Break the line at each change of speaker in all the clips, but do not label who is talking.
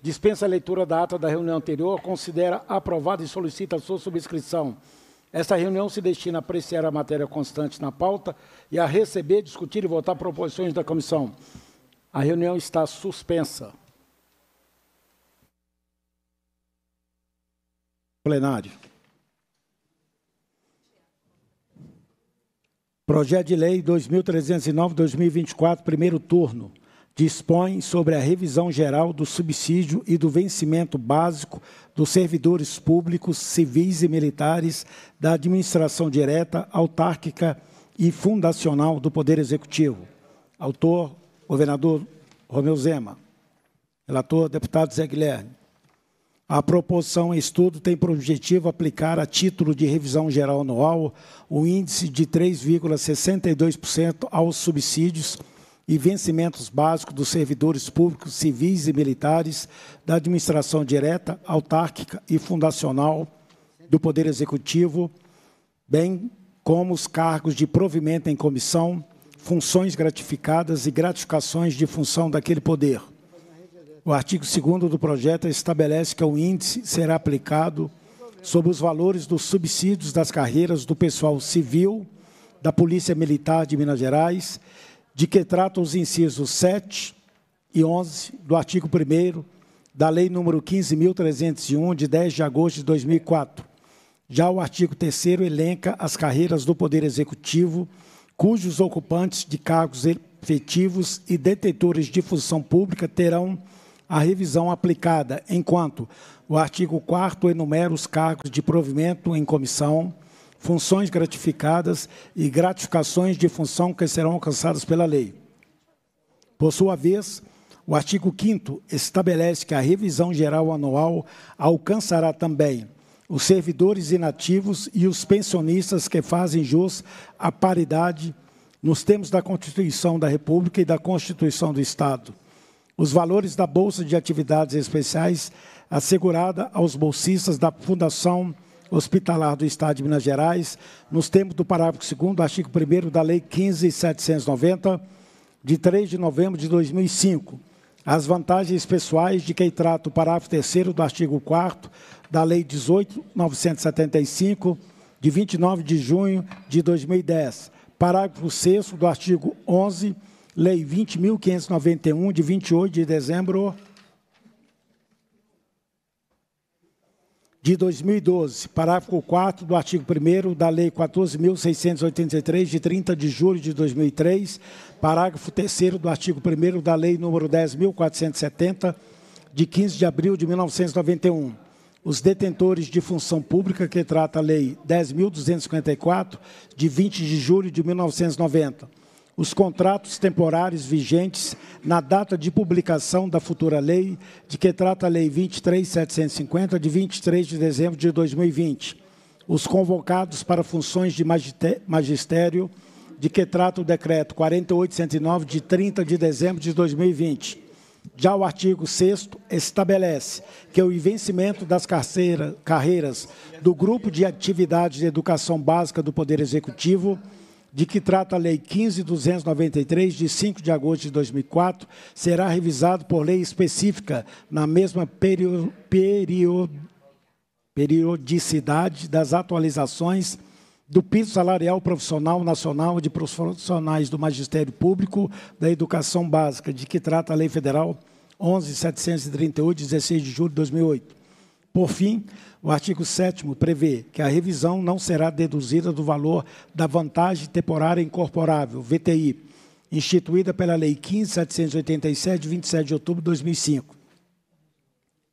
dispensa a leitura da ata da reunião anterior, considera aprovada e solicita a sua subscrição. Esta reunião se destina a apreciar a matéria constante na pauta e a receber, discutir e votar proposições da comissão. A reunião está suspensa. Plenário. Projeto de Lei 2309-2024, primeiro turno dispõe sobre a revisão geral do subsídio e do vencimento básico dos servidores públicos, civis e militares da administração direta, autárquica e fundacional do Poder Executivo. Autor, governador Romeu Zema. Relator, deputado Zé Guilherme. A proposição em estudo tem por objetivo aplicar a título de revisão geral anual o índice de 3,62% aos subsídios e vencimentos básicos dos servidores públicos, civis e militares, da administração direta, autárquica e fundacional do Poder Executivo, bem como os cargos de provimento em comissão, funções gratificadas e gratificações de função daquele poder. O artigo 2 do projeto estabelece que o índice será aplicado sobre os valores dos subsídios das carreiras do pessoal civil, da Polícia Militar de Minas Gerais de que tratam os incisos 7 e 11 do artigo 1 da Lei nº 15.301, de 10 de agosto de 2004. Já o artigo 3 elenca as carreiras do Poder Executivo, cujos ocupantes de cargos efetivos e detetores de função pública terão a revisão aplicada, enquanto o artigo 4 enumera os cargos de provimento em comissão, funções gratificadas e gratificações de função que serão alcançadas pela lei. Por sua vez, o artigo 5 estabelece que a revisão geral anual alcançará também os servidores inativos e os pensionistas que fazem jus à paridade nos termos da Constituição da República e da Constituição do Estado. Os valores da Bolsa de Atividades Especiais assegurada aos bolsistas da Fundação Hospitalar do Estado de Minas Gerais, nos termos do parágrafo 2 do artigo 1 da Lei 15.790, de 3 de novembro de 2005, as vantagens pessoais de que trata o parágrafo 3 do artigo 4 da Lei 18.975, de 29 de junho de 2010, parágrafo 6 do artigo 11, Lei 20.591, de 28 de dezembro de 2012, parágrafo 4 do artigo 1 da Lei 14.683, de 30 de julho de 2003, parágrafo 3 do artigo 1 da Lei número 10.470, de 15 de abril de 1991. Os detentores de função pública que trata a Lei 10.254, de 20 de julho de 1990 os contratos temporários vigentes na data de publicação da futura lei, de que trata a Lei 23.750, de 23 de dezembro de 2020, os convocados para funções de magistério, de que trata o Decreto 4809, de 30 de dezembro de 2020. Já o artigo 6 estabelece que o vencimento das carreiras do Grupo de Atividades de Educação Básica do Poder Executivo de que trata a Lei 15.293, de 5 de agosto de 2004, será revisado por lei específica na mesma perio, perio, periodicidade das atualizações do piso salarial profissional nacional de profissionais do magistério público da educação básica, de que trata a Lei Federal 11.738, 16 de julho de 2008 por fim, o artigo 7 prevê que a revisão não será deduzida do valor da vantagem temporária incorporável, VTI, instituída pela Lei 15.787, de 27 de outubro de 2005.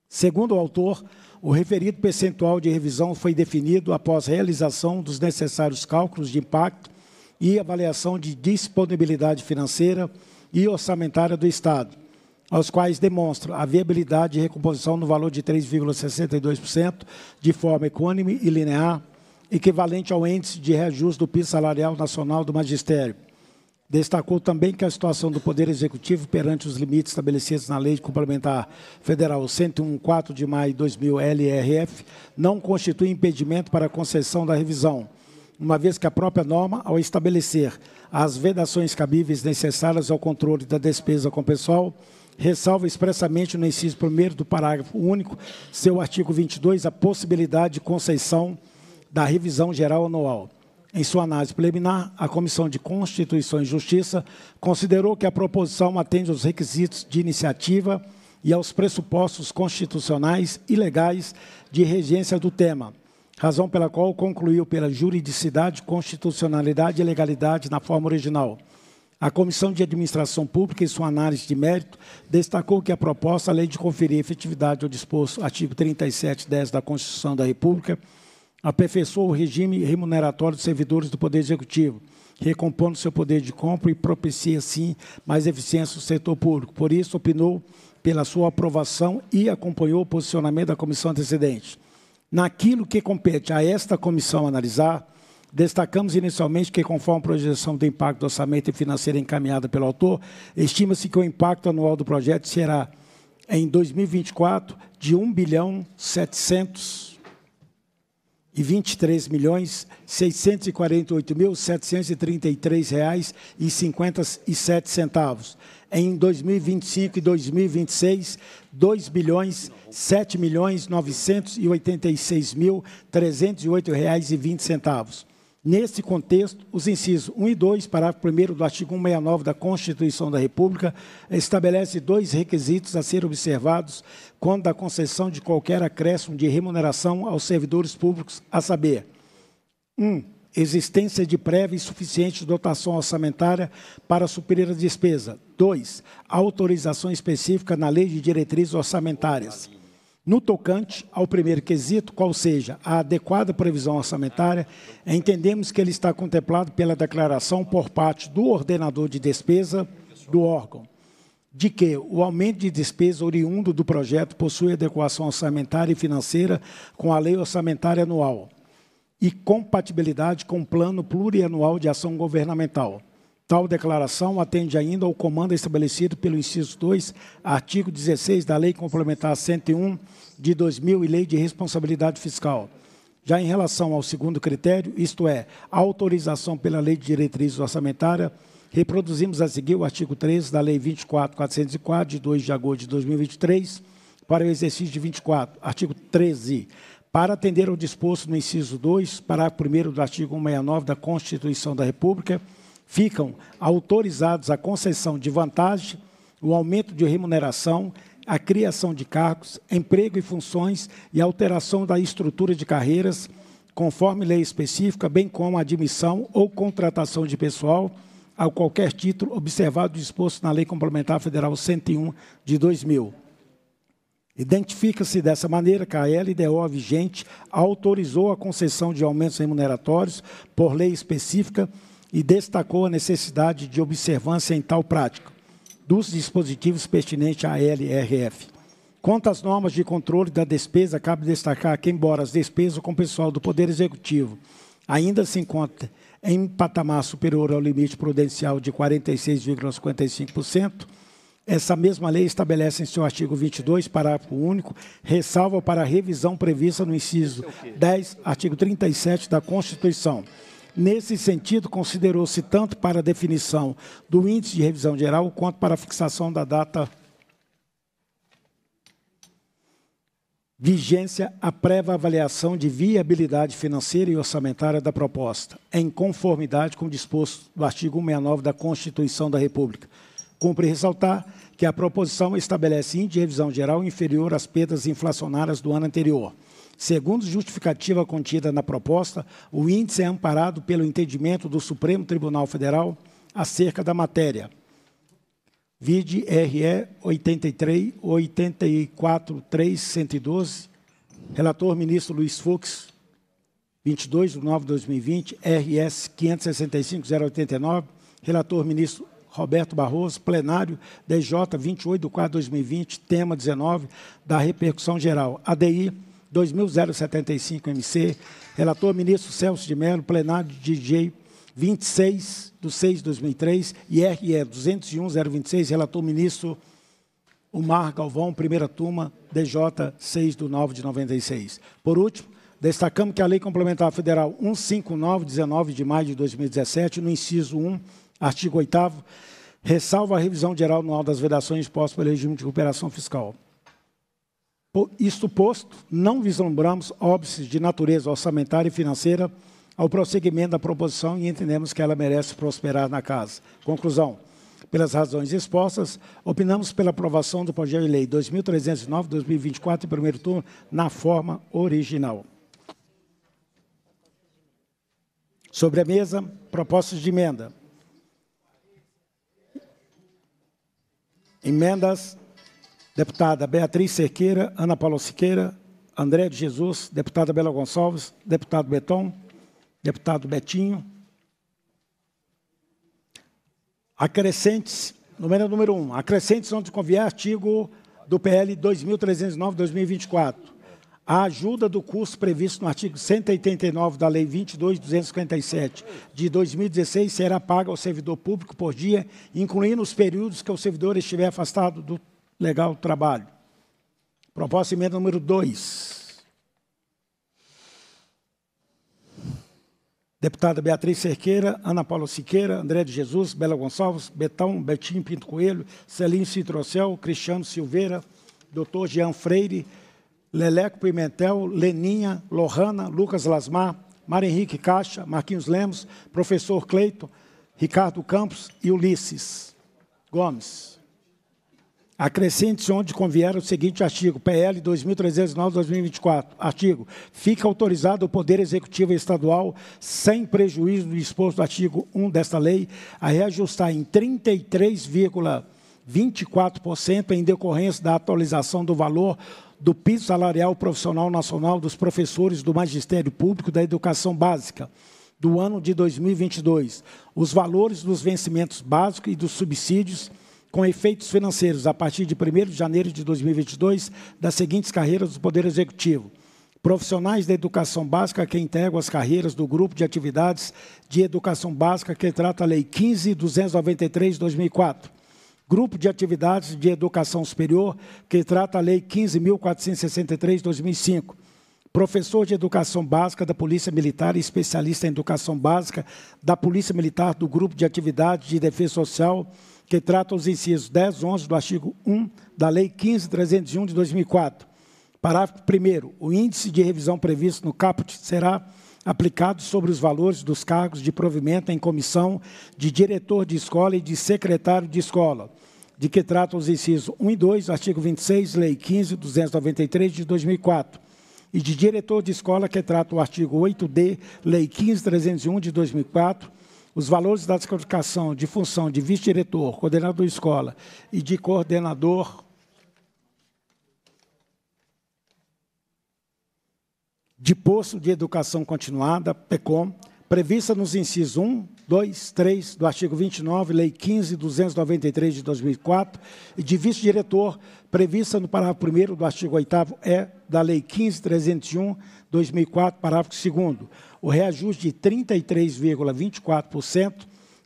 Segundo o autor, o referido percentual de revisão foi definido após realização dos necessários cálculos de impacto e avaliação de disponibilidade financeira e orçamentária do Estado, aos quais demonstra a viabilidade de recomposição no valor de 3,62%, de forma econômica e linear, equivalente ao índice de reajuste do piso salarial nacional do magistério. Destacou também que a situação do Poder Executivo perante os limites estabelecidos na Lei Complementar Federal 101.4 de maio de 2000 LRF não constitui impedimento para a concessão da revisão, uma vez que a própria norma, ao estabelecer as vedações cabíveis necessárias ao controle da despesa com pessoal, ressalva expressamente no inciso 1 do parágrafo único, seu artigo 22, a possibilidade de concessão da revisão geral anual. Em sua análise preliminar, a Comissão de Constituição e Justiça considerou que a proposição atende aos requisitos de iniciativa e aos pressupostos constitucionais e legais de regência do tema, razão pela qual concluiu pela juridicidade, constitucionalidade e legalidade na forma original. A Comissão de Administração Pública, em sua análise de mérito, destacou que a proposta, além de conferir efetividade ao disposto artigo 37,10 da Constituição da República, aperfeiçoou o regime remuneratório dos servidores do Poder Executivo, recompondo seu poder de compra e propicia, assim, mais eficiência no setor público. Por isso, opinou pela sua aprovação e acompanhou o posicionamento da comissão antecedente. Naquilo que compete a esta comissão analisar, Destacamos inicialmente que, conforme a projeção do impacto do orçamento financeiro encaminhada pelo autor, estima-se que o impacto anual do projeto será, em 2024, de 1 bilhão 700 e 23 milhões 648 mil reais e 57 centavos. Em 2025 e 2026, 2 bilhões 7 milhões 986 mil reais e 20 centavos. Nesse contexto, os incisos 1 e 2, parágrafo 1 do artigo 169 da Constituição da República, estabelece dois requisitos a ser observados quando a concessão de qualquer acréscimo de remuneração aos servidores públicos, a saber: 1. Um, existência de prévia e suficiente dotação orçamentária para suprir a despesa. 2. Autorização específica na lei de diretrizes orçamentárias. No tocante ao primeiro quesito, qual seja a adequada previsão orçamentária, entendemos que ele está contemplado pela declaração por parte do ordenador de despesa do órgão, de que o aumento de despesa oriundo do projeto possui adequação orçamentária e financeira com a lei orçamentária anual e compatibilidade com o plano plurianual de ação governamental Tal declaração atende ainda ao comando estabelecido pelo inciso 2, artigo 16 da Lei Complementar 101 de 2000 e Lei de Responsabilidade Fiscal. Já em relação ao segundo critério, isto é, autorização pela Lei de Diretrizes Orçamentária, reproduzimos a seguir o artigo 13 da Lei 24.404, de 2 de agosto de 2023, para o exercício de 24, artigo 13, para atender ao disposto no inciso 2, parágrafo 1 do artigo 169 da Constituição da República, ficam autorizados a concessão de vantagem, o aumento de remuneração, a criação de cargos, emprego e funções e alteração da estrutura de carreiras, conforme lei específica, bem como a admissão ou contratação de pessoal a qualquer título observado e disposto na Lei Complementar Federal 101 de 2000. Identifica-se dessa maneira que a LDO vigente autorizou a concessão de aumentos remuneratórios por lei específica e destacou a necessidade de observância em tal prática dos dispositivos pertinentes à LRF. Quanto às normas de controle da despesa, cabe destacar que, embora as despesas com o pessoal do Poder Executivo ainda se encontrem em patamar superior ao limite prudencial de 46,55%, essa mesma lei estabelece em seu artigo 22, parágrafo único, ressalva para a revisão prevista no inciso 10, é artigo 37 da Constituição, Nesse sentido, considerou-se tanto para a definição do índice de revisão geral quanto para a fixação da data vigência a prévia avaliação de viabilidade financeira e orçamentária da proposta, em conformidade com o disposto do artigo 169 da Constituição da República. Cumpre ressaltar que a proposição estabelece índice de revisão geral inferior às perdas inflacionárias do ano anterior. Segundo justificativa contida na proposta, o índice é amparado pelo entendimento do Supremo Tribunal Federal acerca da matéria. Vide RE 83 84 3112, relator ministro Luiz Fux, 22 de 9 de 2020, RS 565 089, relator ministro Roberto Barroso, plenário DJ 28 de 4 de 2020, tema 19 da repercussão geral. ADI 2075-MC. Relator, ministro Celso de Mello, plenário de DJ 26 de 6 de 2003, RE 201-026, relator, ministro Omar Galvão, primeira turma, DJ 6 do 9 de 96. Por último, destacamos que a Lei Complementar Federal 159, 19 de maio de 2017, no inciso 1, artigo 8 ressalva a revisão geral anual das vedações postas pelo regime de recuperação fiscal. Isto posto, não vislumbramos óbices de natureza orçamentária e financeira ao prosseguimento da proposição e entendemos que ela merece prosperar na casa. Conclusão. Pelas razões expostas, opinamos pela aprovação do projeto de lei 2309-2024 em primeiro turno, na forma original. Sobre a mesa, propostas de emenda. Emendas deputada Beatriz Cerqueira, Ana Paula Siqueira, André de Jesus, deputada Bela Gonçalves, deputado Beton, deputado Betinho. Acrescentes, número número 1, um, acrescentes onde convier artigo do PL 2309-2024. A ajuda do custo previsto no artigo 189 da Lei 22.257 de 2016 será paga ao servidor público por dia, incluindo os períodos que o servidor estiver afastado do Legal trabalho. Proposta emenda número 2. Deputada Beatriz Cerqueira, Ana Paula Siqueira, André de Jesus, Bela Gonçalves, Betão, Betinho Pinto Coelho, Celinho Citrocel, Cristiano Silveira, Dr. Jean Freire, Leleco Pimentel, Leninha, Lohana, Lucas Lasmar, Mar Henrique Caixa, Marquinhos Lemos, Professor Cleito, Ricardo Campos e Ulisses Gomes. Acrescente-se onde convier o seguinte artigo, PL 2309-2024. Artigo. Fica autorizado o Poder Executivo Estadual, sem prejuízo do disposto do artigo 1 desta lei, a reajustar em 33,24% em decorrência da atualização do valor do piso salarial profissional nacional dos professores do Magistério Público da Educação Básica do ano de 2022, os valores dos vencimentos básicos e dos subsídios com efeitos financeiros a partir de 1 de janeiro de 2022 das seguintes carreiras do Poder Executivo. Profissionais da educação básica que integram as carreiras do grupo de atividades de educação básica que trata a Lei 15.293 de 2004. Grupo de atividades de educação superior que trata a Lei 15.463 de 2005 professor de educação básica da Polícia Militar e especialista em educação básica da Polícia Militar do Grupo de Atividades de Defesa Social, que trata os incisos 10, 11 do artigo 1 da Lei 15.301 de 2004. Parágrafo 1 O índice de revisão previsto no caput será aplicado sobre os valores dos cargos de provimento em comissão de diretor de escola e de secretário de escola, de que tratam os incisos 1 e 2, artigo 26, Lei 15.293 de 2004 e de diretor de escola que trata o artigo 8D, Lei 15.301 de 2004, os valores da desqualificação de função de vice-diretor, coordenador de escola e de coordenador de posto de educação continuada, PECOM, prevista nos incisos 1, 2, 3 do artigo 29, Lei 15.293 de 2004, e de vice-diretor, prevista no parágrafo 1 do artigo 8 é da Lei 15.301 2004, parágrafo 2 O reajuste de 33,24%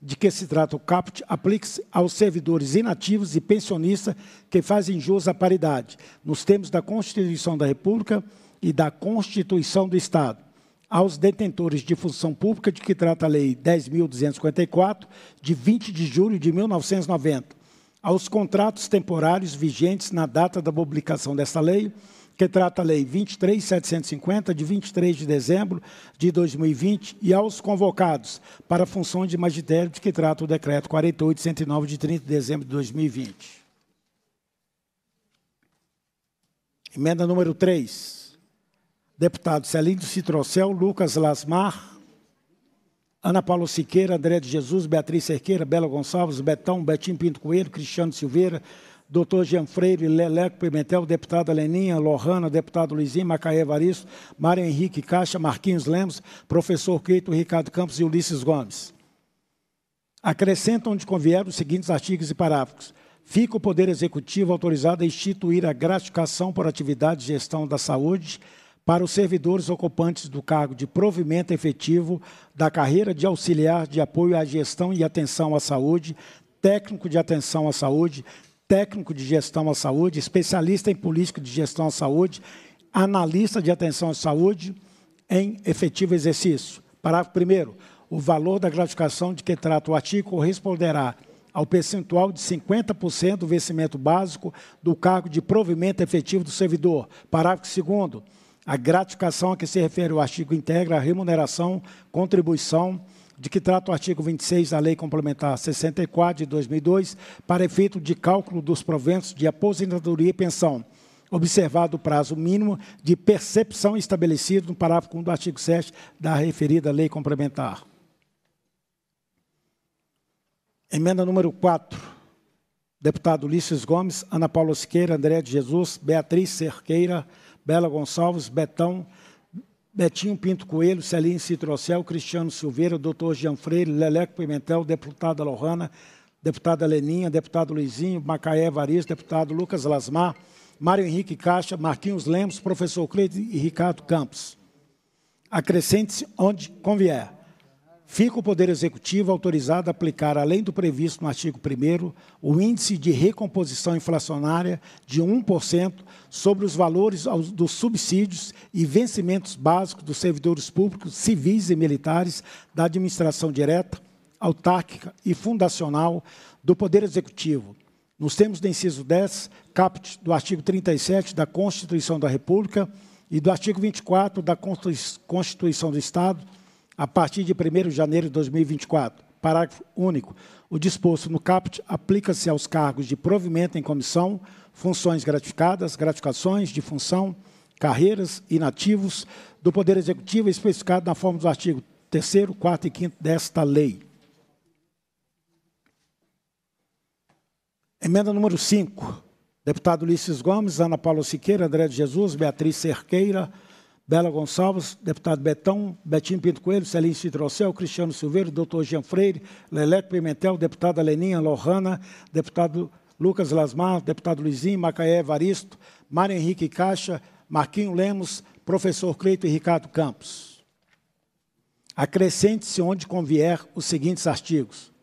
de que se trata o CAPT aplique-se aos servidores inativos e pensionistas que fazem jus à paridade, nos termos da Constituição da República e da Constituição do Estado aos detentores de função pública de que trata a Lei 10.254, de 20 de julho de 1990, aos contratos temporários vigentes na data da publicação desta lei, que trata a Lei 23.750, de 23 de dezembro de 2020, e aos convocados para funções de magistério, de que trata o Decreto 48.109, de 30 de dezembro de 2020. Emenda número 3 deputado Celindo Citrocel, Lucas Lasmar, Ana Paula Siqueira, André de Jesus, Beatriz Cerqueira, Bela Gonçalves, Betão, Betinho Pinto Coelho, Cristiano Silveira, doutor Jean Freire, Leleco Pimentel, deputada Leninha, Lohana, deputado Luizinho, Macaé Evaristo, Mário Henrique Caixa, Marquinhos Lemos, professor Keito, Ricardo Campos e Ulisses Gomes. Acrescentam onde convier os seguintes artigos e parágrafos. Fica o Poder Executivo autorizado a instituir a gratificação por atividade de gestão da saúde, para os servidores ocupantes do cargo de provimento efetivo da carreira de auxiliar de apoio à gestão e atenção à saúde, técnico de atenção à saúde, técnico de gestão à saúde, especialista em política de gestão à saúde, analista de atenção à saúde em efetivo exercício. Parágrafo 1 o valor da gratificação de que trata o artigo corresponderá ao percentual de 50% do vencimento básico do cargo de provimento efetivo do servidor. Parágrafo 2 a gratificação a que se refere o artigo integra a remuneração, contribuição, de que trata o artigo 26 da Lei Complementar 64 de 2002, para efeito de cálculo dos proventos de aposentadoria e pensão, observado o prazo mínimo de percepção estabelecido no parágrafo 1 do artigo 7 da referida Lei Complementar. Emenda número 4. Deputado Ulisses Gomes, Ana Paula Siqueira, André de Jesus, Beatriz Cerqueira, Bela Gonçalves, Betão, Betinho Pinto Coelho, Celine Citrocel, Cristiano Silveira, doutor Jean Freire, Leleco Pimentel, deputada Lohana, deputada Leninha, deputado Luizinho, Macaé Variz, deputado Lucas Lasmar, Mário Henrique Caixa, Marquinhos Lemos, professor Cleide e Ricardo Campos. Acrescente-se onde convier. Fica o Poder Executivo autorizado a aplicar, além do previsto no artigo 1, o índice de recomposição inflacionária de 1% sobre os valores dos subsídios e vencimentos básicos dos servidores públicos, civis e militares da administração direta, autárquica e fundacional do Poder Executivo. Nos termos do inciso 10, caput do artigo 37 da Constituição da República e do artigo 24 da Constituição do Estado, a partir de 1 de janeiro de 2024. Parágrafo único. O disposto no caput aplica-se aos cargos de provimento em comissão, funções gratificadas, gratificações de função, carreiras e nativos do Poder Executivo especificado na forma dos artigos 3º, 4 e 5 desta lei. Emenda número 5. Deputado Ulisses Gomes, Ana Paula Siqueira, André de Jesus, Beatriz Cerqueira, Bela Gonçalves, deputado Betão, Betinho Pinto Coelho, Celinho Cidrocel, Cristiano Silveira, doutor Jean Freire, Leleco Pimentel, deputada Leninha Lohana, deputado Lucas Lasmar, deputado Luizinho, Macaé Evaristo, Mário Henrique Caixa, Marquinho Lemos, professor Cleito e Ricardo Campos. Acrescente-se onde convier os seguintes artigos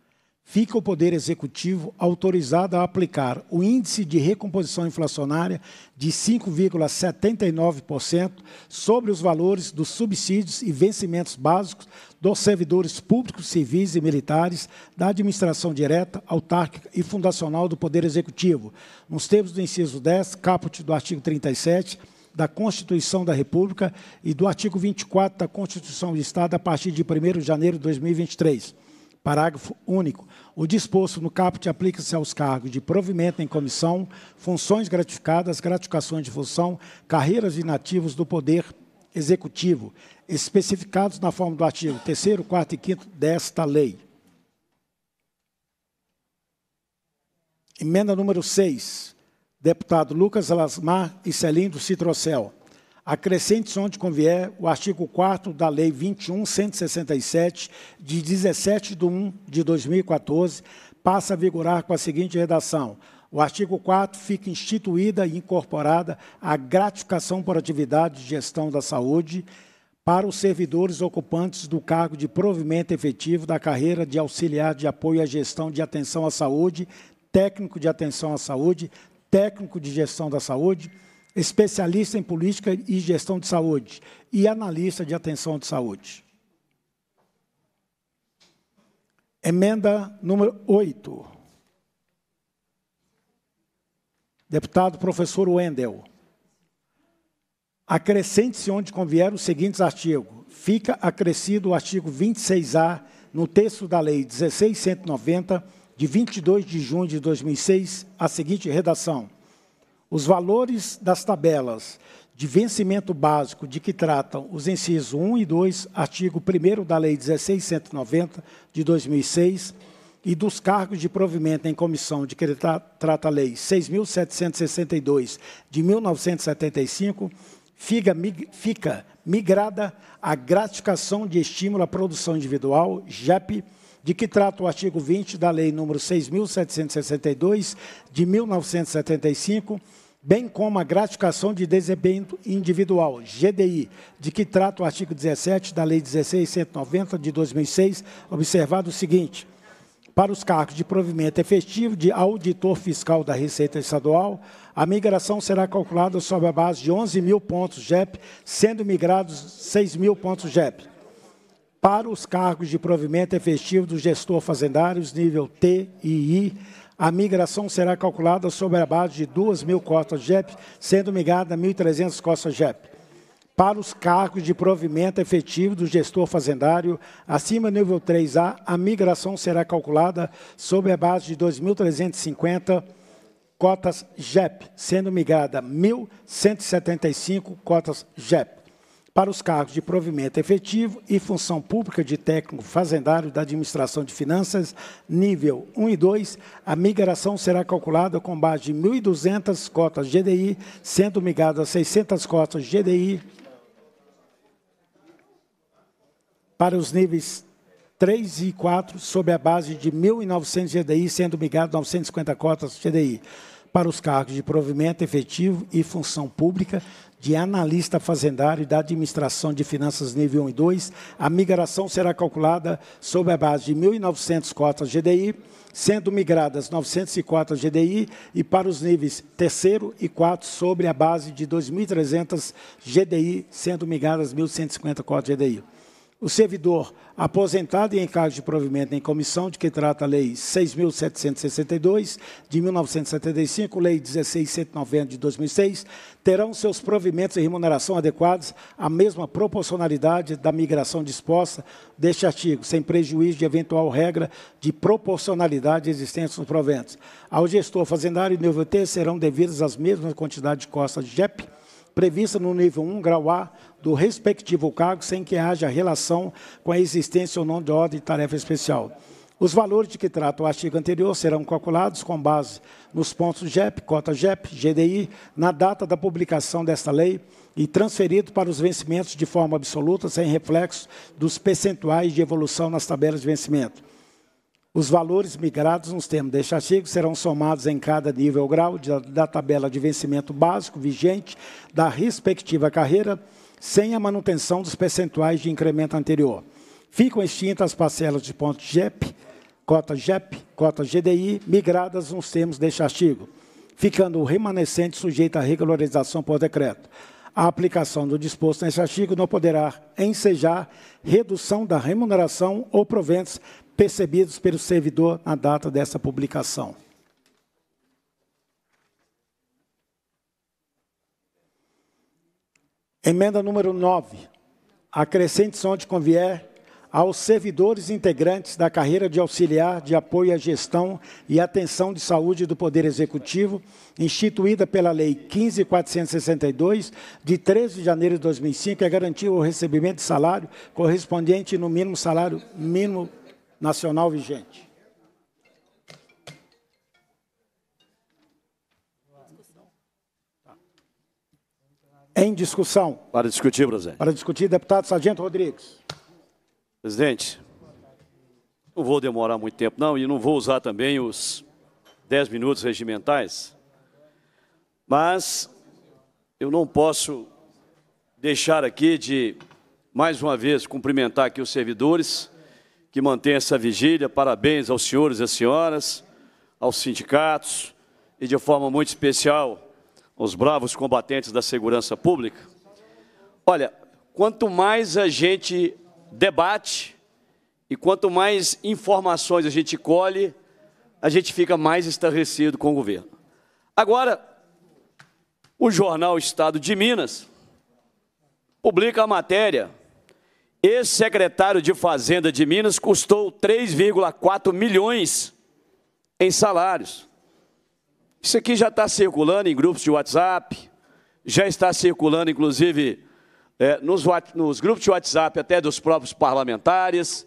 fica o Poder Executivo autorizado a aplicar o índice de recomposição inflacionária de 5,79% sobre os valores dos subsídios e vencimentos básicos dos servidores públicos, civis e militares da administração direta, autárquica e fundacional do Poder Executivo, nos termos do inciso 10, caput do artigo 37 da Constituição da República e do artigo 24 da Constituição do Estado a partir de 1º de janeiro de 2023. Parágrafo único. O disposto no caput aplica-se aos cargos de provimento em comissão, funções gratificadas, gratificações de função, carreiras de nativos do Poder Executivo, especificados na forma do artigo 3º, 4 e 5 desta lei. Emenda número 6, deputado Lucas Lasmar e Celindo Citrocel. Acrescente-se onde convier o artigo 4 da Lei 21.167, de 17 de 1 de 2014, passa a vigorar com a seguinte redação. O artigo 4 fica instituída e incorporada a gratificação por atividade de gestão da saúde para os servidores ocupantes do cargo de provimento efetivo da carreira de auxiliar de apoio à gestão de atenção à saúde, técnico de atenção à saúde, técnico de gestão da saúde, especialista em política e gestão de saúde e analista de atenção de saúde. Emenda número 8. Deputado professor Wendel. Acrescente-se onde convier os seguintes artigos. Fica acrescido o artigo 26A no texto da Lei 16190, de 22 de junho de 2006, a seguinte redação. Os valores das tabelas de vencimento básico de que tratam os incisos 1 e 2, artigo 1 da Lei 1690 de 2006, e dos cargos de provimento em comissão de que ele tra trata a Lei 6.762 de 1975, fica, mig fica migrada à gratificação de estímulo à produção individual, JEP, de que trata o artigo 20 da Lei nº 6.762 de 1975, bem como a gratificação de desempenho individual, GDI, de que trata o artigo 17 da Lei 16.190 de 2006, observado o seguinte, para os cargos de provimento efetivo de auditor fiscal da Receita Estadual, a migração será calculada sobre a base de 11 mil pontos GEP, sendo migrados 6 mil pontos GEP. Para os cargos de provimento efetivo do gestor fazendário, nível T e I, a migração será calculada sobre a base de 2 mil cotas JEP, sendo migrada 1.300 cotas JEP para os cargos de provimento efetivo do gestor fazendário acima do nível 3A, a migração será calculada sob a base de 2.350 cotas JEP, sendo migrada 1.175 cotas JEP para os cargos de provimento efetivo e função pública de técnico fazendário da administração de finanças, nível 1 e 2, a migração será calculada com base de 1.200 cotas GDI, sendo a 600 cotas GDI para os níveis 3 e 4, sob a base de 1.900 GDI, sendo migrado 950 cotas GDI para os cargos de provimento efetivo e função pública de analista fazendário da administração de finanças nível 1 e 2, a migração será calculada sobre a base de 1.900 cotas GDI, sendo migradas 904 GDI e para os níveis 3 e 4, sobre a base de 2.300 GDI, sendo migradas 1.150 cotas GDI o servidor aposentado e em cargo de provimento em comissão, de que trata a Lei 6.762, de 1975, Lei 16.190, de 2006, terão seus provimentos e remuneração adequados à mesma proporcionalidade da migração disposta deste artigo, sem prejuízo de eventual regra de proporcionalidade existente nos proventos. Ao gestor fazendário e nível T serão devidas as mesmas quantidades de costas de JEP, prevista no nível 1, grau A, do respectivo cargo sem que haja relação com a existência ou não de ordem de tarefa especial. Os valores de que trata o artigo anterior serão calculados com base nos pontos GEP, cota GEP, GDI, na data da publicação desta lei e transferido para os vencimentos de forma absoluta, sem reflexo dos percentuais de evolução nas tabelas de vencimento. Os valores migrados nos termos deste artigo serão somados em cada nível grau da, da tabela de vencimento básico vigente da respectiva carreira sem a manutenção dos percentuais de incremento anterior. Ficam extintas as parcelas de ponto JEP, cota JEP, cota GDI, migradas nos termos deste artigo, ficando o remanescente sujeito à regularização por decreto. A aplicação do disposto neste artigo não poderá ensejar redução da remuneração ou proventos percebidos pelo servidor na data dessa publicação. Emenda número 9. Acrescente-se onde convier aos servidores integrantes da carreira de auxiliar de apoio à gestão e atenção de saúde do Poder Executivo, instituída pela Lei 15.462, de 13 de janeiro de 2005, é garantir o recebimento de salário correspondente no mínimo salário mínimo nacional vigente. Em discussão. Para discutir, presidente. Para discutir, deputado Sargento Rodrigues.
Presidente, não vou demorar muito tempo, não, e não vou usar também os 10 minutos regimentais, mas eu não posso deixar aqui de, mais uma vez, cumprimentar aqui os servidores que mantêm essa vigília. Parabéns aos senhores e às senhoras, aos sindicatos e, de forma muito especial, os bravos combatentes da segurança pública. Olha, quanto mais a gente debate e quanto mais informações a gente colhe, a gente fica mais estarrecido com o governo. Agora, o jornal Estado de Minas publica a matéria. Ex-secretário de Fazenda de Minas custou 3,4 milhões em salários. Isso aqui já está circulando em grupos de WhatsApp, já está circulando, inclusive, é, nos, nos grupos de WhatsApp até dos próprios parlamentares.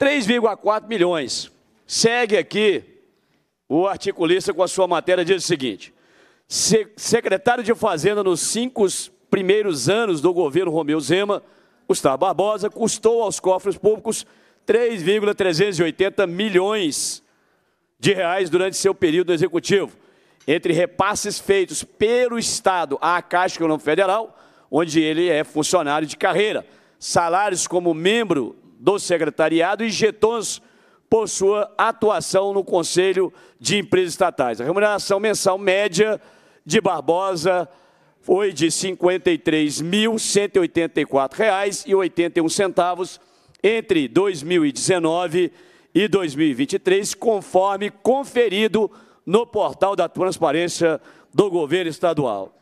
3,4 milhões. Segue aqui o articulista com a sua matéria, diz o seguinte: secretário de Fazenda nos cinco primeiros anos do governo Romeu Zema, Gustavo Barbosa, custou aos cofres públicos 3,380 milhões de reais durante seu período executivo entre repasses feitos pelo Estado à Caixa Econômica Federal, onde ele é funcionário de carreira, salários como membro do secretariado e getões por sua atuação no Conselho de Empresas Estatais. A remuneração mensal média de Barbosa foi de R$ 53.184,81 entre 2019 e 2023, conforme conferido no portal da transparência do governo estadual.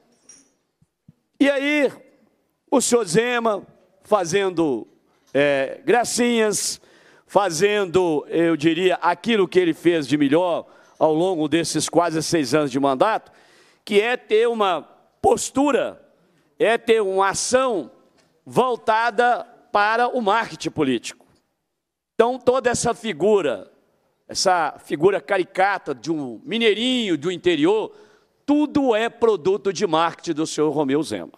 E aí, o senhor Zema fazendo é, gracinhas, fazendo, eu diria, aquilo que ele fez de melhor ao longo desses quase seis anos de mandato, que é ter uma postura, é ter uma ação voltada para o marketing político. Então, toda essa figura essa figura caricata de um mineirinho do interior, tudo é produto de marketing do senhor Romeu Zema.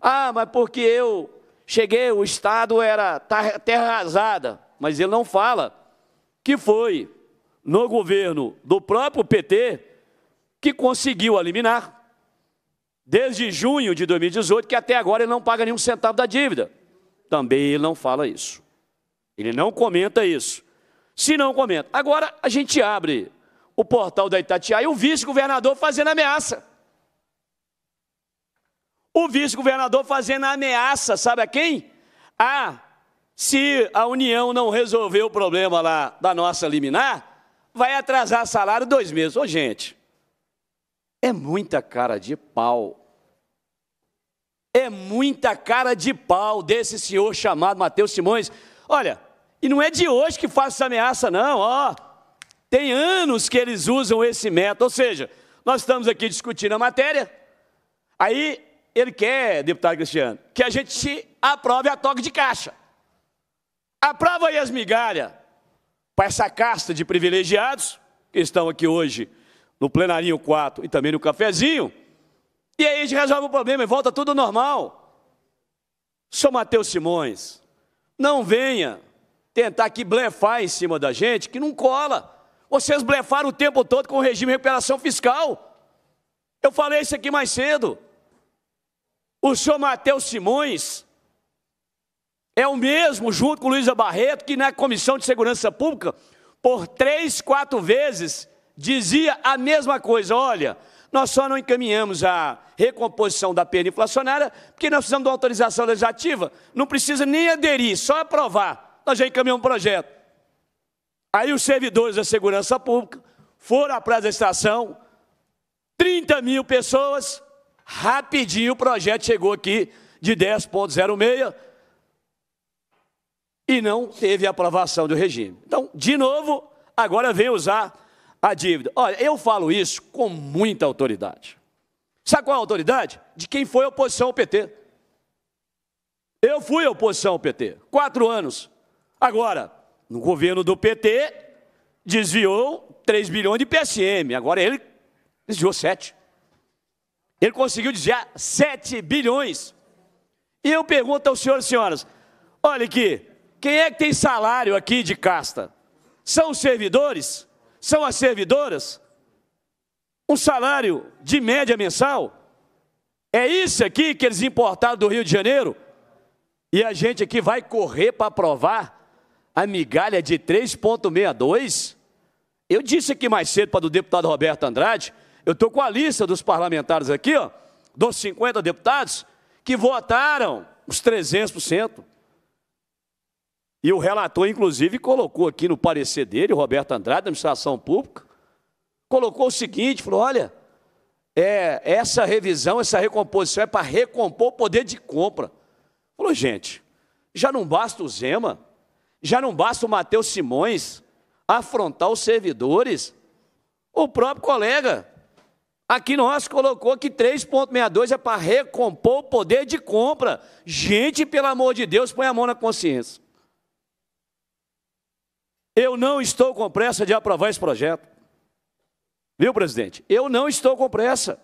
Ah, mas porque eu cheguei, o Estado era terra arrasada, mas ele não fala que foi no governo do próprio PT que conseguiu eliminar, desde junho de 2018, que até agora ele não paga nenhum centavo da dívida. Também ele não fala isso. Ele não comenta isso. Se não, comenta. Agora a gente abre o portal da Itatiaia e o vice-governador fazendo ameaça. O vice-governador fazendo ameaça, sabe a quem? Ah, se a União não resolver o problema lá da nossa liminar, vai atrasar salário dois meses. Ô, gente, é muita cara de pau. É muita cara de pau desse senhor chamado Matheus Simões. Olha, e não é de hoje que faz essa ameaça, não, ó. Tem anos que eles usam esse método. Ou seja, nós estamos aqui discutindo a matéria, aí ele quer, deputado Cristiano, que a gente aprove a toque de caixa. Aprova aí as migalhas para essa casta de privilegiados que estão aqui hoje no plenarinho 4 e também no cafezinho. E aí a gente resolve o problema e volta tudo normal. Sou Mateus Simões, não venha tentar aqui blefar em cima da gente, que não cola. Vocês blefaram o tempo todo com o regime de recuperação fiscal. Eu falei isso aqui mais cedo. O senhor Matheus Simões é o mesmo, junto com Luísa Barreto, que na Comissão de Segurança Pública, por três, quatro vezes, dizia a mesma coisa. Olha, nós só não encaminhamos a recomposição da pena inflacionária, porque nós precisamos de uma autorização legislativa. Não precisa nem aderir, só aprovar nós já encaminhamos um projeto. Aí os servidores da segurança pública foram à apresentação, estação, 30 mil pessoas, rapidinho o projeto chegou aqui de 10,06 e não teve aprovação do regime. Então, de novo, agora vem usar a dívida. Olha, eu falo isso com muita autoridade. Sabe qual é a autoridade? De quem foi oposição ao PT. Eu fui oposição ao PT, quatro anos. Agora, no governo do PT, desviou 3 bilhões de PSM, agora ele desviou 7. Ele conseguiu desviar 7 bilhões. E eu pergunto aos senhores e senhoras, olha aqui, quem é que tem salário aqui de casta? São os servidores? São as servidoras? Um salário de média mensal? É isso aqui que eles importaram do Rio de Janeiro? E a gente aqui vai correr para provar a migalha de 3,62? Eu disse aqui mais cedo para o deputado Roberto Andrade, eu estou com a lista dos parlamentares aqui, ó, dos 50 deputados, que votaram os 300%. E o relator, inclusive, colocou aqui no parecer dele, o Roberto Andrade, da administração pública, colocou o seguinte: falou, olha, é, essa revisão, essa recomposição é para recompor o poder de compra. Falou, gente, já não basta o Zema já não basta o Matheus Simões afrontar os servidores, o próprio colega. Aqui nós colocou que 3,62 é para recompor o poder de compra. Gente, pelo amor de Deus, põe a mão na consciência. Eu não estou com pressa de aprovar esse projeto. Viu, presidente? Eu não estou com pressa.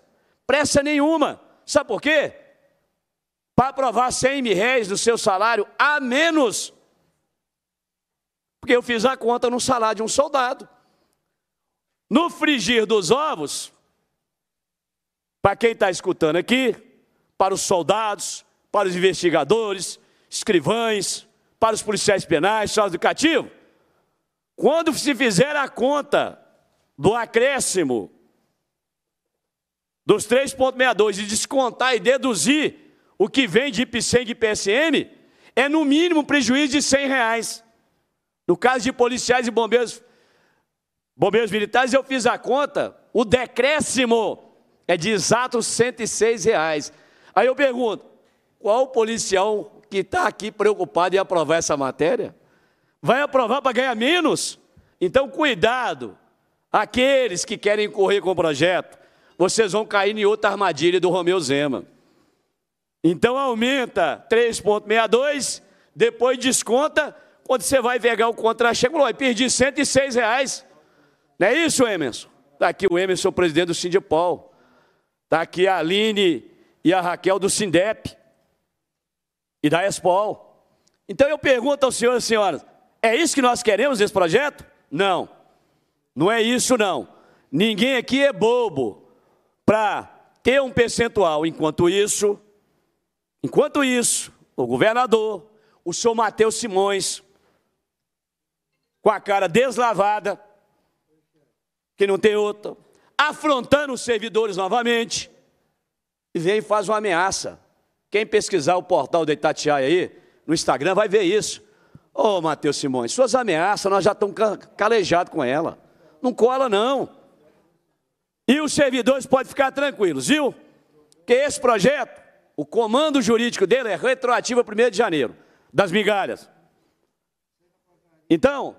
Pressa nenhuma. Sabe por quê? Para aprovar 100 mil reais do seu salário a menos porque eu fiz a conta no salário de um soldado. No frigir dos ovos, para quem está escutando aqui, para os soldados, para os investigadores, escrivães, para os policiais penais, sócio educativo, quando se fizer a conta do acréscimo dos 3,62 e descontar e deduzir o que vem de IPCEM e de PSM, é no mínimo um prejuízo de 100 reais. No caso de policiais e bombeiros, bombeiros militares, eu fiz a conta, o decréscimo é de exatos 106 reais. Aí eu pergunto, qual policial que está aqui preocupado em aprovar essa matéria? Vai aprovar para ganhar menos? Então, cuidado, aqueles que querem correr com o projeto, vocês vão cair em outra armadilha do Romeu Zema. Então aumenta 3,62, depois desconta quando você vai pegar o contrato, chega e perdi 106 reais. Não é isso, Emerson? Está aqui o Emerson, presidente do Sindipol. Está aqui a Aline e a Raquel do Sindep e da Espol. Então eu pergunto aos senhores e senhoras, é isso que nós queremos nesse projeto? Não. Não é isso, não. Ninguém aqui é bobo para ter um percentual. Enquanto isso, enquanto isso, o governador, o senhor Matheus Simões, com a cara deslavada, que não tem outra, afrontando os servidores novamente, e vem e faz uma ameaça. Quem pesquisar o portal do Itatiaia aí, no Instagram, vai ver isso. Ô, oh, Matheus Simões, suas ameaças, nós já estamos calejados com ela. Não cola, não. E os servidores podem ficar tranquilos, viu? Que esse projeto, o comando jurídico dele é retroativo a 1 de janeiro, das migalhas. Então,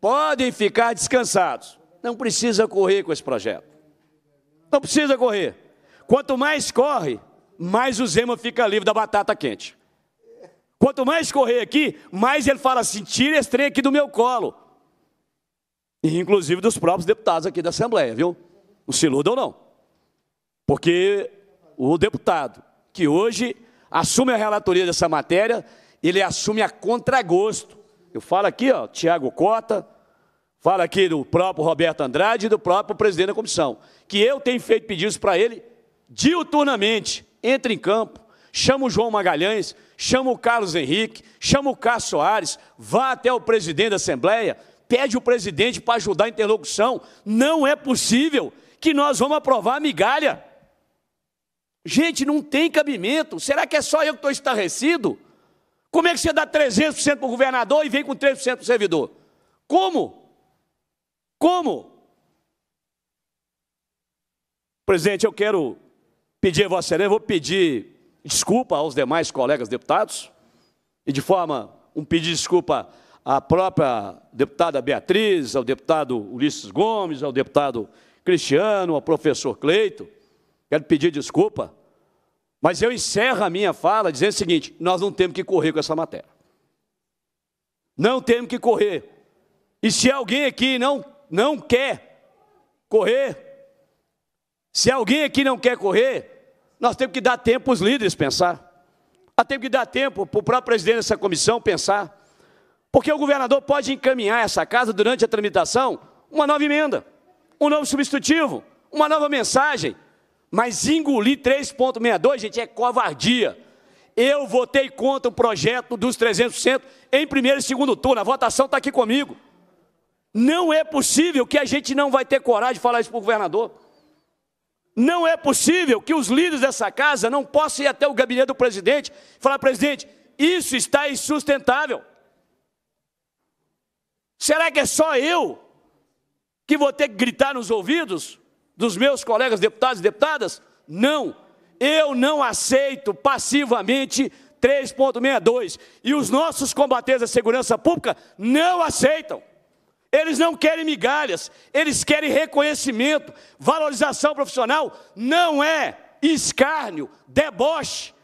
podem ficar descansados. Não precisa correr com esse projeto. Não precisa correr. Quanto mais corre, mais o Zema fica livre da batata quente. Quanto mais correr aqui, mais ele fala assim: tira esse trem aqui do meu colo. E, inclusive dos próprios deputados aqui da Assembleia, viu? Não se iludam, não. Porque o deputado que hoje assume a relatoria dessa matéria, ele assume a contragosto. Eu falo aqui, ó, Tiago Cota, falo aqui do próprio Roberto Andrade e do próprio presidente da comissão, que eu tenho feito pedidos para ele diuturnamente, entre em campo, chama o João Magalhães, chama o Carlos Henrique, chama o Cássio Soares, vá até o presidente da Assembleia, pede o presidente para ajudar a interlocução. Não é possível que nós vamos aprovar a migalha. Gente, não tem cabimento. Será que é só eu que estou estarrecido? Como é que você dá 300% para o governador e vem com 3% para o servidor? Como? Como? Presidente, eu quero pedir a Vossa Excelência, vou pedir desculpa aos demais colegas deputados e de forma um pedido de desculpa à própria deputada Beatriz, ao deputado Ulisses Gomes, ao deputado Cristiano, ao professor Cleito. Quero pedir desculpa mas eu encerro a minha fala dizendo o seguinte: nós não temos que correr com essa matéria. Não temos que correr. E se alguém aqui não, não quer correr, se alguém aqui não quer correr, nós temos que dar tempo aos líderes pensar. Há temos que dar tempo para o próprio presidente dessa comissão pensar. Porque o governador pode encaminhar essa casa durante a tramitação uma nova emenda, um novo substitutivo, uma nova mensagem, mas engolir 3,62, gente, é covardia. Eu votei contra o projeto dos 300% em primeiro e segundo turno. A votação está aqui comigo. Não é possível que a gente não vai ter coragem de falar isso para o governador. Não é possível que os líderes dessa casa não possam ir até o gabinete do presidente e falar, presidente, isso está insustentável. Será que é só eu que vou ter que gritar nos ouvidos dos meus colegas deputados e deputadas? Não, eu não aceito passivamente 3.62. E os nossos combatentes da segurança pública não aceitam. Eles não querem migalhas, eles querem reconhecimento, valorização profissional. Não é escárnio, deboche,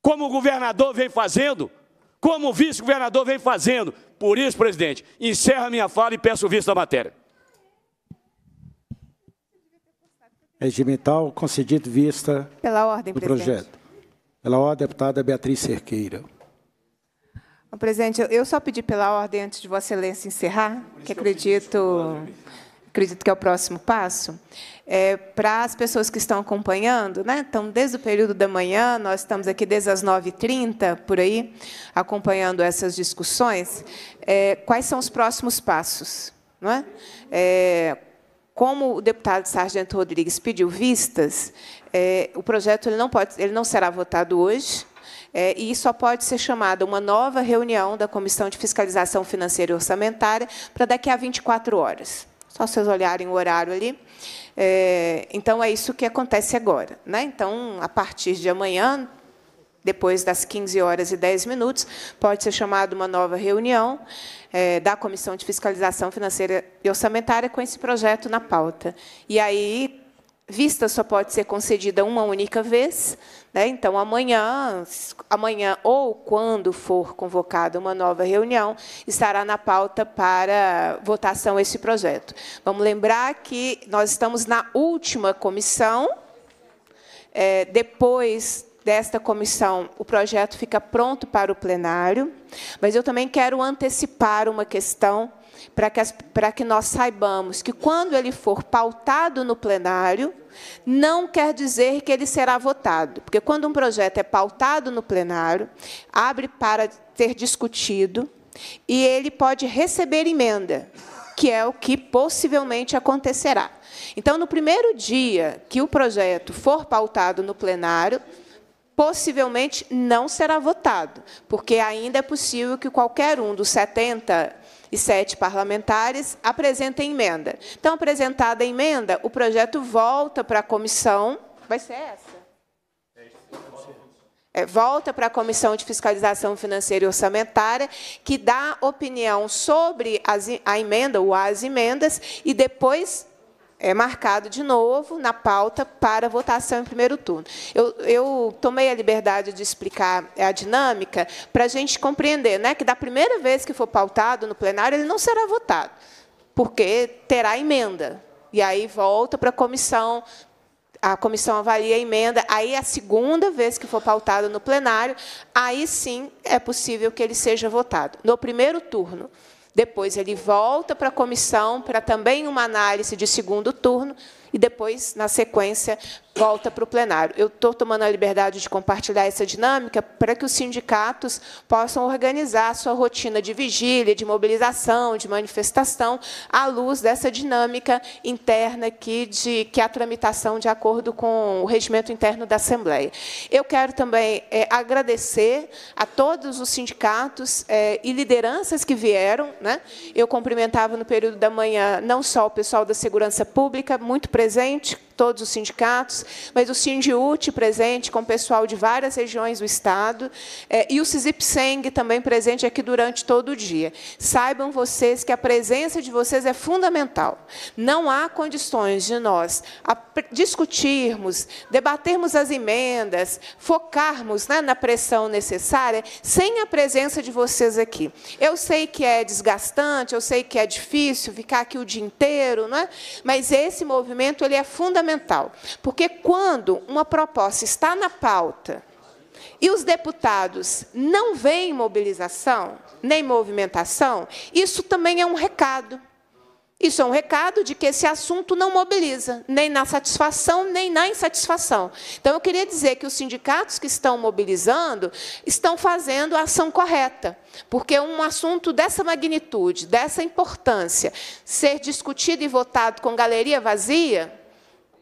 como o governador vem fazendo, como o vice-governador vem fazendo. Por isso, presidente, encerra minha fala e peço o vice da matéria.
regimental concedido vista
pela ordem, do presidente. projeto.
Pela ordem, deputada Beatriz Cerqueira.
Presidente, eu só pedi pela ordem antes de Vossa Excelência encerrar, que acredito, acredito que é o próximo passo. É, para as pessoas que estão acompanhando, né? então, desde o período da manhã, nós estamos aqui desde as 9h30, por aí, acompanhando essas discussões, é, quais são os próximos passos? Não é? é como o deputado Sargento Rodrigues pediu vistas, é, o projeto ele não, pode, ele não será votado hoje, é, e só pode ser chamada uma nova reunião da Comissão de Fiscalização Financeira e Orçamentária para daqui a 24 horas. Só vocês olharem o horário ali. É, então, é isso que acontece agora. Né? Então, a partir de amanhã, depois das 15 horas e 10 minutos, pode ser chamada uma nova reunião é, da Comissão de Fiscalização Financeira e Orçamentária com esse projeto na pauta. E aí, vista só pode ser concedida uma única vez, né? então amanhã, amanhã ou quando for convocada uma nova reunião, estará na pauta para votação esse projeto. Vamos lembrar que nós estamos na última comissão, é, depois desta comissão, o projeto fica pronto para o plenário, mas eu também quero antecipar uma questão para que, as, para que nós saibamos que, quando ele for pautado no plenário, não quer dizer que ele será votado. Porque, quando um projeto é pautado no plenário, abre para ser discutido e ele pode receber emenda, que é o que possivelmente acontecerá. Então, no primeiro dia que o projeto for pautado no plenário, possivelmente não será votado, porque ainda é possível que qualquer um dos 77 parlamentares apresente emenda. Então, apresentada a emenda, o projeto volta para a comissão. Vai ser essa? É, volta para a Comissão de Fiscalização Financeira e Orçamentária, que dá opinião sobre as, a emenda ou as emendas, e depois é, marcado de novo na pauta para votação em primeiro turno. Eu, eu tomei a liberdade de explicar a dinâmica para a gente compreender né, que, da primeira vez que for pautado no plenário, ele não será votado, porque terá emenda. E aí volta para a comissão a comissão avalia a emenda, aí é a segunda vez que for pautado no plenário, aí sim é possível que ele seja votado. No primeiro turno, depois ele volta para a comissão para também uma análise de segundo turno e depois, na sequência, volta para o plenário. Eu estou tomando a liberdade de compartilhar essa dinâmica para que os sindicatos possam organizar a sua rotina de vigília, de mobilização, de manifestação, à luz dessa dinâmica interna aqui de que é a tramitação de acordo com o regimento interno da Assembleia. Eu quero também é, agradecer a todos os sindicatos é, e lideranças que vieram. Né? Eu cumprimentava no período da manhã não só o pessoal da segurança pública, muito presente, todos os sindicatos, mas o Sindiut presente com pessoal de várias regiões do Estado é, e o CISIPSENG também presente aqui durante todo o dia. Saibam vocês que a presença de vocês é fundamental. Não há condições de nós discutirmos, debatermos as emendas, focarmos né, na pressão necessária sem a presença de vocês aqui. Eu sei que é desgastante, eu sei que é difícil ficar aqui o dia inteiro, não é? mas esse movimento ele é fundamental fundamental, porque quando uma proposta está na pauta e os deputados não veem mobilização, nem movimentação, isso também é um recado. Isso é um recado de que esse assunto não mobiliza, nem na satisfação, nem na insatisfação. Então, eu queria dizer que os sindicatos que estão mobilizando estão fazendo a ação correta, porque um assunto dessa magnitude, dessa importância, ser discutido e votado com galeria vazia,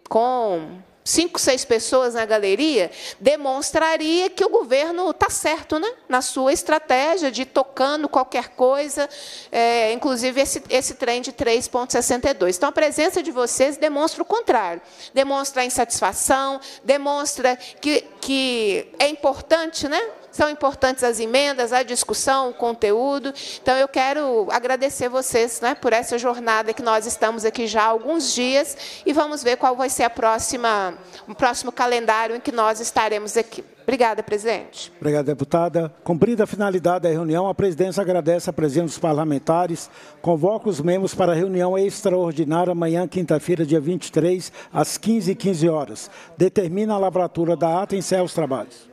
com cinco, seis pessoas na galeria, demonstraria que o governo está certo né? na sua estratégia de tocando qualquer coisa, é, inclusive esse, esse trem de 3,62. Então, a presença de vocês demonstra o contrário, demonstra a insatisfação, demonstra que, que é importante né? são importantes as emendas, a discussão, o conteúdo. Então, eu quero agradecer vocês né, por essa jornada que nós estamos aqui já há alguns dias e vamos ver qual vai ser a próxima, o próximo calendário em que nós estaremos aqui. Obrigada, presidente.
Obrigado, deputada. Cumprida a finalidade da reunião, a presidência agradece a presença dos parlamentares, convoca os membros para a reunião extraordinária amanhã, quinta-feira, dia 23, às 15h15 horas. Determina a lavratura da ata e encerra os trabalhos.